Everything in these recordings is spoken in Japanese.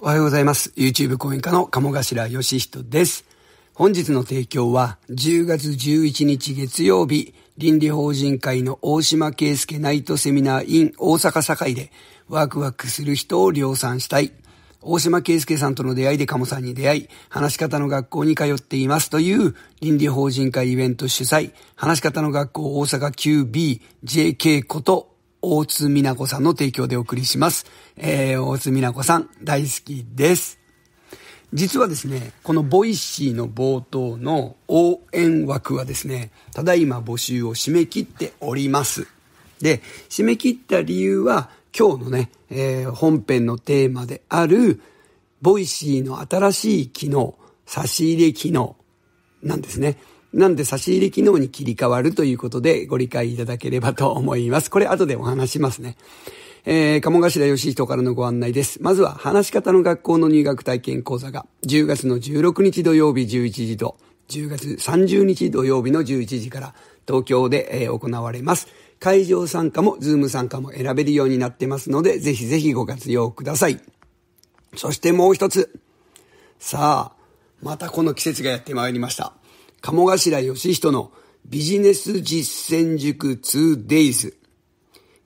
おはようございます。YouTube 講演家の鴨頭義人です。本日の提供は10月11日月曜日、倫理法人会の大島啓介ナイトセミナー in 大阪堺でワクワクする人を量産したい。大島啓介さんとの出会いで鴨さんに出会い、話し方の学校に通っていますという倫理法人会イベント主催、話し方の学校大阪 QBJK こと大津美奈子さんの提供でお送りします。えー、大津美奈子さん、大好きです。実はですね、このボイシーの冒頭の応援枠はですね、ただいま募集を締め切っております。で、締め切った理由は、今日のね、えー、本編のテーマである、ボイシーの新しい機能、差し入れ機能なんですね。なんで差し入れ機能に切り替わるということでご理解いただければと思います。これ後でお話しますね。えー、鴨頭義人からのご案内です。まずは、話し方の学校の入学体験講座が、10月の16日土曜日11時と、10月30日土曜日の11時から、東京で、えー、行われます。会場参加も、ズーム参加も選べるようになってますので、ぜひぜひご活用ください。そしてもう一つ。さあ、またこの季節がやってまいりました。鴨頭義人のビジネス実践塾 2days。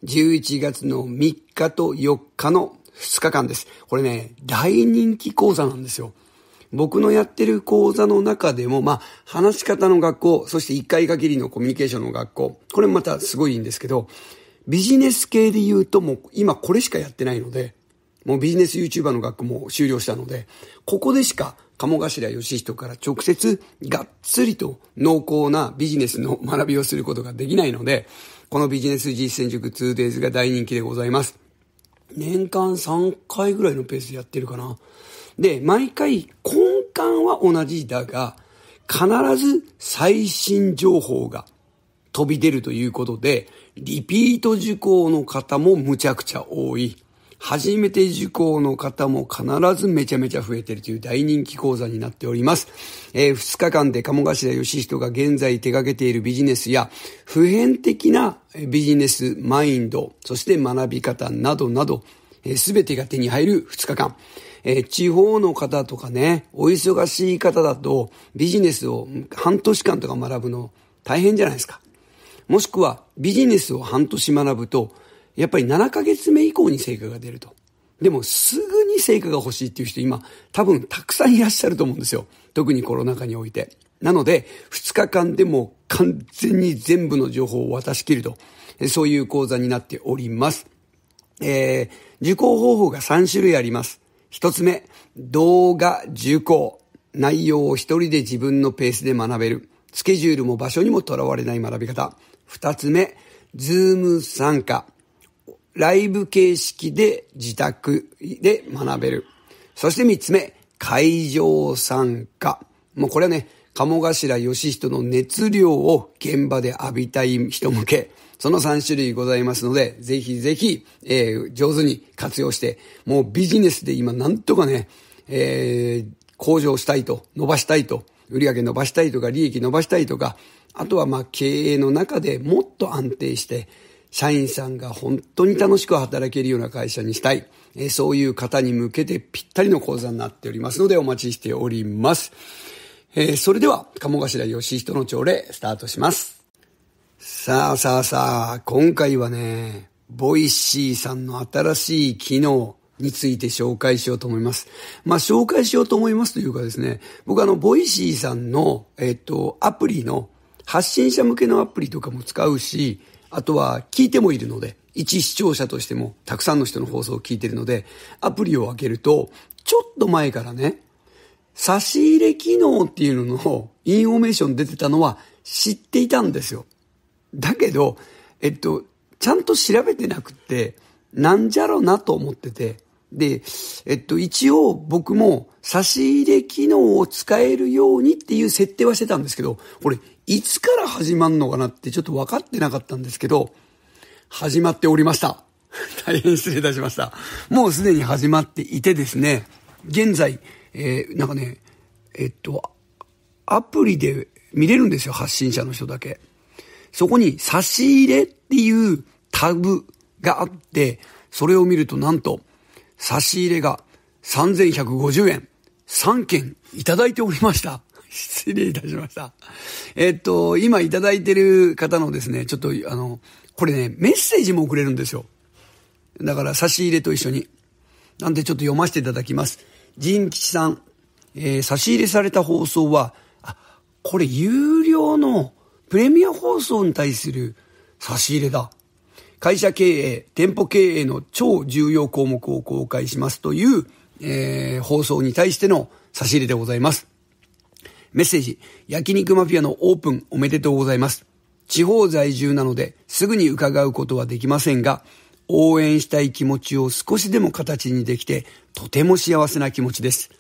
11月の3日と4日の2日間です。これね、大人気講座なんですよ。僕のやってる講座の中でも、まあ、話し方の学校、そして1回限りのコミュニケーションの学校、これまたすごいいいんですけど、ビジネス系で言うともう今これしかやってないので、もうビジネス YouTuber の学校も終了したので、ここでしか鴨頭義人から直接がっつりと濃厚なビジネスの学びをすることができないので、このビジネス実践塾 2days が大人気でございます。年間3回ぐらいのペースでやってるかな。で、毎回根幹は同じだが、必ず最新情報が飛び出るということで、リピート受講の方もむちゃくちゃ多い。初めて受講の方も必ずめちゃめちゃ増えてるという大人気講座になっております。えー、2日間で鴨頭義人が現在手掛けているビジネスや、普遍的なビジネスマインド、そして学び方などなど、す、べ、てが手に入る2日間。え地方の方とかね、お忙しい方だとビジネスを半年間とか学ぶの大変じゃないですか。もしくはビジネスを半年学ぶとやっぱり7ヶ月目以降に成果が出ると。でもすぐに成果が欲しいっていう人今多分たくさんいらっしゃると思うんですよ。特にコロナ禍において。なので2日間でも完全に全部の情報を渡し切ると。そういう講座になっております。えー、受講方法が3種類あります。1つ目、動画受講。内容を一人で自分のペースで学べる。スケジュールも場所にもとらわれない学び方。2つ目、ズーム参加。ライブ形式で自宅で学べる。そして三つ目、会場参加。もうこれはね、鴨頭義人の熱量を現場で浴びたい人向け。その三種類ございますので、ぜひぜひ、えー、上手に活用して、もうビジネスで今なんとかね、えー、向上したいと、伸ばしたいと、売上伸ばしたいとか、利益伸ばしたいとか、あとはまあ経営の中でもっと安定して、社員さんが本当に楽しく働けるような会社にしたい。えそういう方に向けてぴったりの講座になっておりますのでお待ちしております。えー、それでは、鴨頭義人の朝礼、スタートします。さあさあさあ、今回はね、ボイシーさんの新しい機能、について紹介しようと思います。まあ、紹介しようと思いますというかですね、僕あの、ボイシーさんの、えっと、アプリの、発信者向けのアプリとかも使うし、あとは聞いてもいるので、一視聴者としてもたくさんの人の放送を聞いてるので、アプリを開けると、ちょっと前からね、差し入れ機能っていうののインフォメーション出てたのは知っていたんですよ。だけど、えっと、ちゃんと調べてなくて、なんじゃろなと思ってて、で、えっと、一応僕も差し入れ機能を使えるようにっていう設定はしてたんですけど、これ、いつから始まるのかなってちょっと分かってなかったんですけど、始まっておりました。大変失礼いたしました。もうすでに始まっていてですね、現在、えー、なんかね、えっと、アプリで見れるんですよ、発信者の人だけ。そこに差し入れっていうタブがあって、それを見るとなんと、差し入れが3150円3件いただいておりました。失礼いたしました。えっと、今いただいてる方のですね、ちょっとあの、これね、メッセージも送れるんですよ。だから差し入れと一緒に。なんでちょっと読ませていただきます。仁吉さん、えー、差し入れされた放送は、あ、これ有料のプレミア放送に対する差し入れだ。会社経営、店舗経営の超重要項目を公開しますという、えー、放送に対しての差し入れでございます。メッセージ、焼肉マフィアのオープンおめでとうございます。地方在住なのですぐに伺うことはできませんが、応援したい気持ちを少しでも形にできて、とても幸せな気持ちです。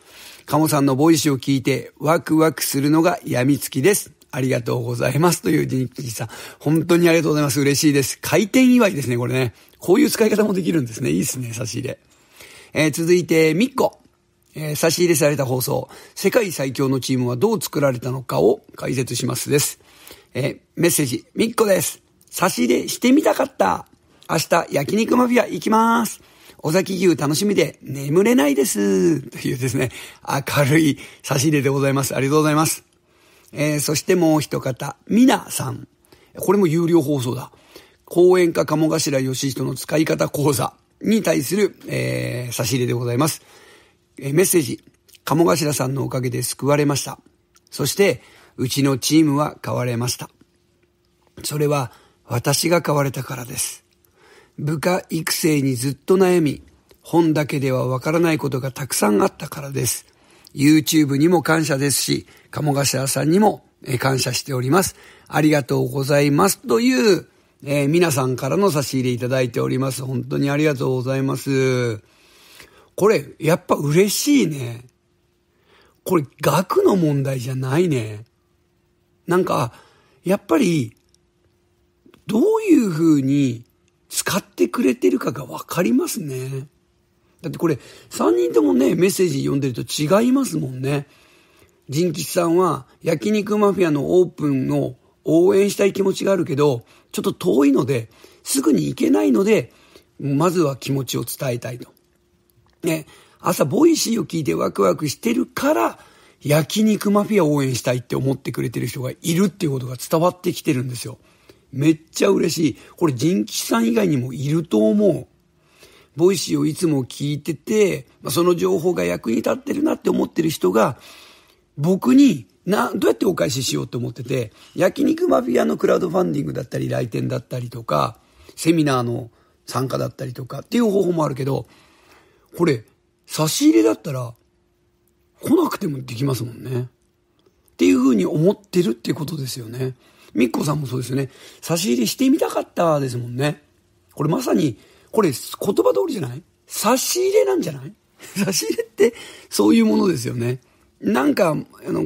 カモさんのボイスを聞いてワクワクするのが病みつきです。ありがとうございますというジニッキーさん。本当にありがとうございます。嬉しいです。開店祝いですね、これね。こういう使い方もできるんですね。いいですね、差し入れ。えー、続いて、みっこ。えー、差し入れされた放送。世界最強のチームはどう作られたのかを解説しますです。えー、メッセージ、みっこです。差し入れしてみたかった。明日、焼肉マフィア行きます。尾崎牛楽しみで眠れないです。というですね、明るい差し入れでございます。ありがとうございます。えー、そしてもう一方、みなさん。これも有料放送だ。講演家鴨頭義人の使い方講座に対する、えー、差し入れでございます。えー、メッセージ。鴨頭さんのおかげで救われました。そして、うちのチームは変われました。それは私が変われたからです。部下育成にずっと悩み、本だけではわからないことがたくさんあったからです。YouTube にも感謝ですし、鴨頭さんにも感謝しております。ありがとうございます。という、えー、皆さんからの差し入れいただいております。本当にありがとうございます。これ、やっぱ嬉しいね。これ、額の問題じゃないね。なんか、やっぱり、どういう風に使ってくれてるかがわかりますね。だってこれ、3人ともね、メッセージ読んでると違いますもんね。人吉さんは焼肉マフィアのオープンを応援したい気持ちがあるけど、ちょっと遠いので、すぐに行けないので、まずは気持ちを伝えたいと。ね、朝ボイシーを聞いてワクワクしてるから、焼肉マフィア応援したいって思ってくれてる人がいるっていうことが伝わってきてるんですよ。めっちゃ嬉しい。これ人吉さん以外にもいると思う。ボイシーをいつも聞いてて、その情報が役に立ってるなって思ってる人が、僕にな、どうやってお返ししようと思ってて、焼肉マフィアのクラウドファンディングだったり、来店だったりとか、セミナーの参加だったりとかっていう方法もあるけど、これ、差し入れだったら、来なくてもできますもんね。っていうふうに思ってるっていうことですよね。みっこさんもそうですよね。差し入れしてみたかったですもんね。これまさに、これ言葉通りじゃない差し入れなんじゃない 差し入れってそういうものですよね。なんか、あの、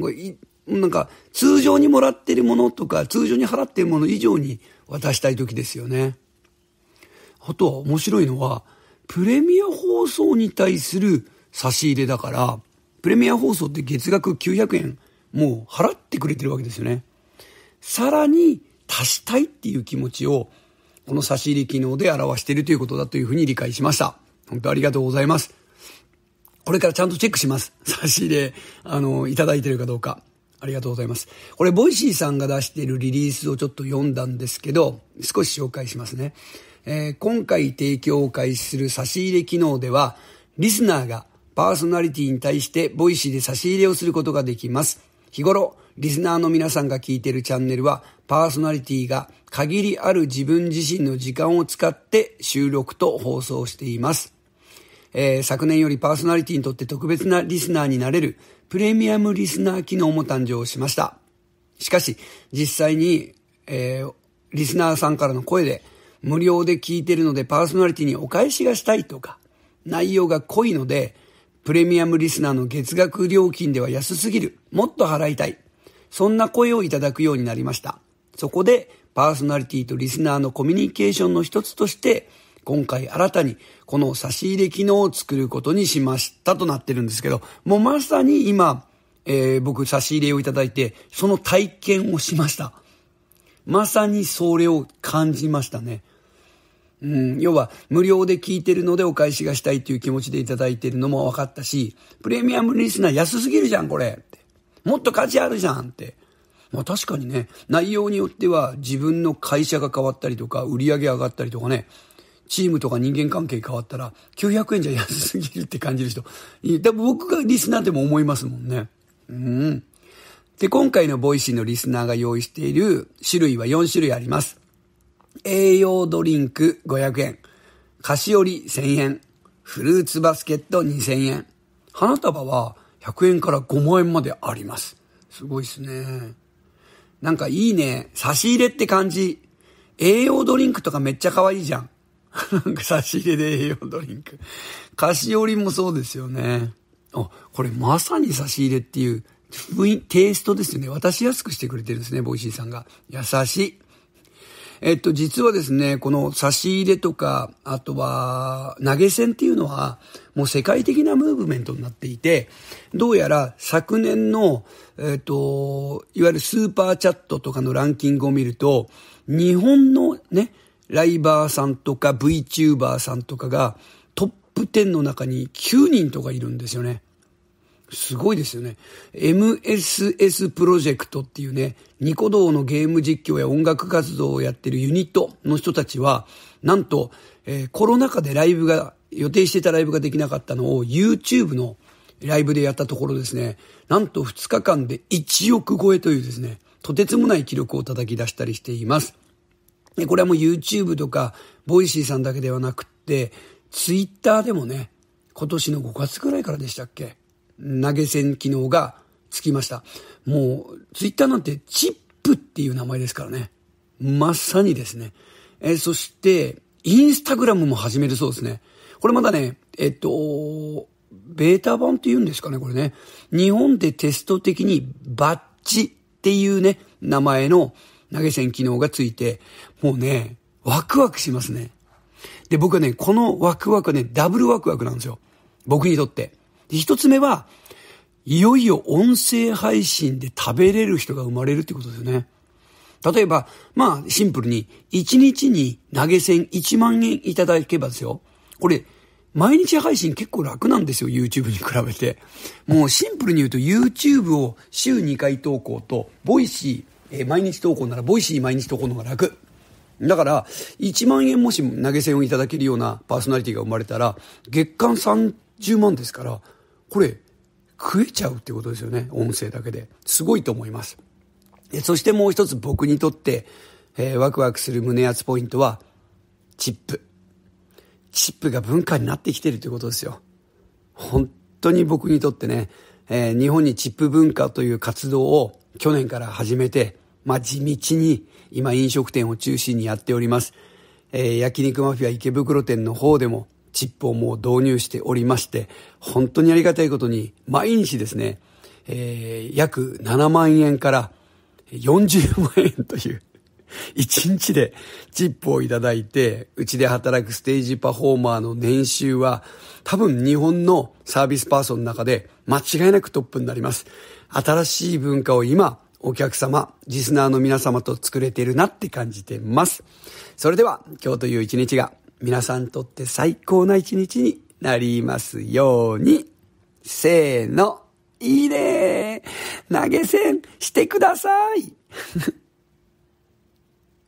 なんか、通常にもらってるものとか、通常に払ってるもの以上に渡したい時ですよね。あとは面白いのは、プレミア放送に対する差し入れだから、プレミア放送って月額900円、もう払ってくれてるわけですよね。さらに足したいっていう気持ちを、この差し入れ機能で表しているということだというふうに理解しました。本当ありがとうございます。これからちゃんとチェックします。差し入れ、あの、いただいてるかどうか。ありがとうございます。これ、ボイシーさんが出しているリリースをちょっと読んだんですけど、少し紹介しますね。えー、今回提供を開始する差し入れ機能では、リスナーがパーソナリティに対してボイシーで差し入れをすることができます。日頃、リスナーの皆さんが聞いているチャンネルは、パーソナリティが限りある自分自身の時間を使って収録と放送しています。えー、昨年よりパーソナリティにとって特別なリスナーになれるプレミアムリスナー機能も誕生しました。しかし、実際に、えー、リスナーさんからの声で、無料で聞いてるのでパーソナリティにお返しがしたいとか、内容が濃いので、プレミアムリスナーの月額料金では安すぎる。もっと払いたい。そんな声をいただくようになりました。そこで、パーソナリティとリスナーのコミュニケーションの一つとして、今回新たにこの差し入れ機能を作ることにしましたとなってるんですけど、もうまさに今、えー、僕差し入れをいただいて、その体験をしました。まさにそれを感じましたね。うん、要は無料で聞いてるのでお返しがしたいという気持ちでいただいてるのも分かったし、プレミアムリスナー安すぎるじゃんこれって。もっと価値あるじゃんって。まあ確かにね、内容によっては自分の会社が変わったりとか、売り上げ上がったりとかね、チームとか人間関係変わったら、900円じゃ安すぎるって感じる人。多分僕がリスナーでも思いますもんね。うん。で、今回のボイシーのリスナーが用意している種類は4種類あります。栄養ドリンク500円、菓子折り1000円、フルーツバスケット2000円、花束は100円から5万円まであります。すごいっすね。なんかいいね。差し入れって感じ。栄養ドリンクとかめっちゃ可愛いじゃん。なんか差し入れで栄養ドリンク。菓子折りもそうですよね。あ、これまさに差し入れっていう、テイストですよね。渡しやすくしてくれてるんですね、ボイシーさんが。優しい。えっと、実はですね、この差し入れとか、あとは投げ銭っていうのは、もう世界的なムーブメントになっていて、どうやら昨年の、えっと、いわゆるスーパーチャットとかのランキングを見ると、日本のね、ライバーさんとか VTuber さんとかがトップ10の中に9人とかいるんですよね。すごいですよね。MSS プロジェクトっていうね、ニコ動のゲーム実況や音楽活動をやってるユニットの人たちは、なんと、えー、コロナ禍でライブが、予定してたライブができなかったのを YouTube のライブでやったところですね、なんと2日間で1億超えというですね、とてつもない記録を叩き出したりしています。で、これはもう YouTube とか、ボイシーさんだけではなくって、Twitter でもね、今年の5月ぐらいからでしたっけ投げ銭機能がつきました。もう、Twitter なんてチップっていう名前ですからね。まさにですね。えー、そして、インスタグラムも始めるそうですね。これまだね、えっと、ベータ版って言うんですかね、これね。日本でテスト的にバッチっていうね、名前の、投げ銭機能がついて、もうね、ワクワクしますね。で、僕はね、このワクワクはね、ダブルワクワクなんですよ。僕にとって。で、一つ目は、いよいよ音声配信で食べれる人が生まれるってことですよね。例えば、まあ、シンプルに、1日に投げ銭1万円いただけばですよ。これ、毎日配信結構楽なんですよ、YouTube に比べて。もうシンプルに言うと YouTube を週2回投稿と、ボイシー、えー、毎日投稿ならボイシー毎日投稿の方が楽。だから、1万円もし投げ銭をいただけるようなパーソナリティが生まれたら、月間30万ですから、これ、食えちゃうってことですよね。音声だけで。すごいと思います。そしてもう一つ僕にとって、えー、ワクワクする胸圧ポイントは、チップ。チップが文化になってきてるということですよ。本当に僕にとってね、えー、日本にチップ文化という活動を去年から始めて、まあ、地道に今飲食店を中心にやっております。えー、焼肉マフィア池袋店の方でもチップをもう導入しておりまして、本当にありがたいことに毎日ですね、えー、約7万円から40万円という 一日でチップをいただいて、うちで働くステージパフォーマーの年収は、多分日本のサービスパーソンの中で間違いなくトップになります。新しい文化を今、お客様、リスナーの皆様と作れてるなって感じてます。それでは、今日という一日が皆さんにとって最高な一日になりますように。せーの、いいね投げ銭してください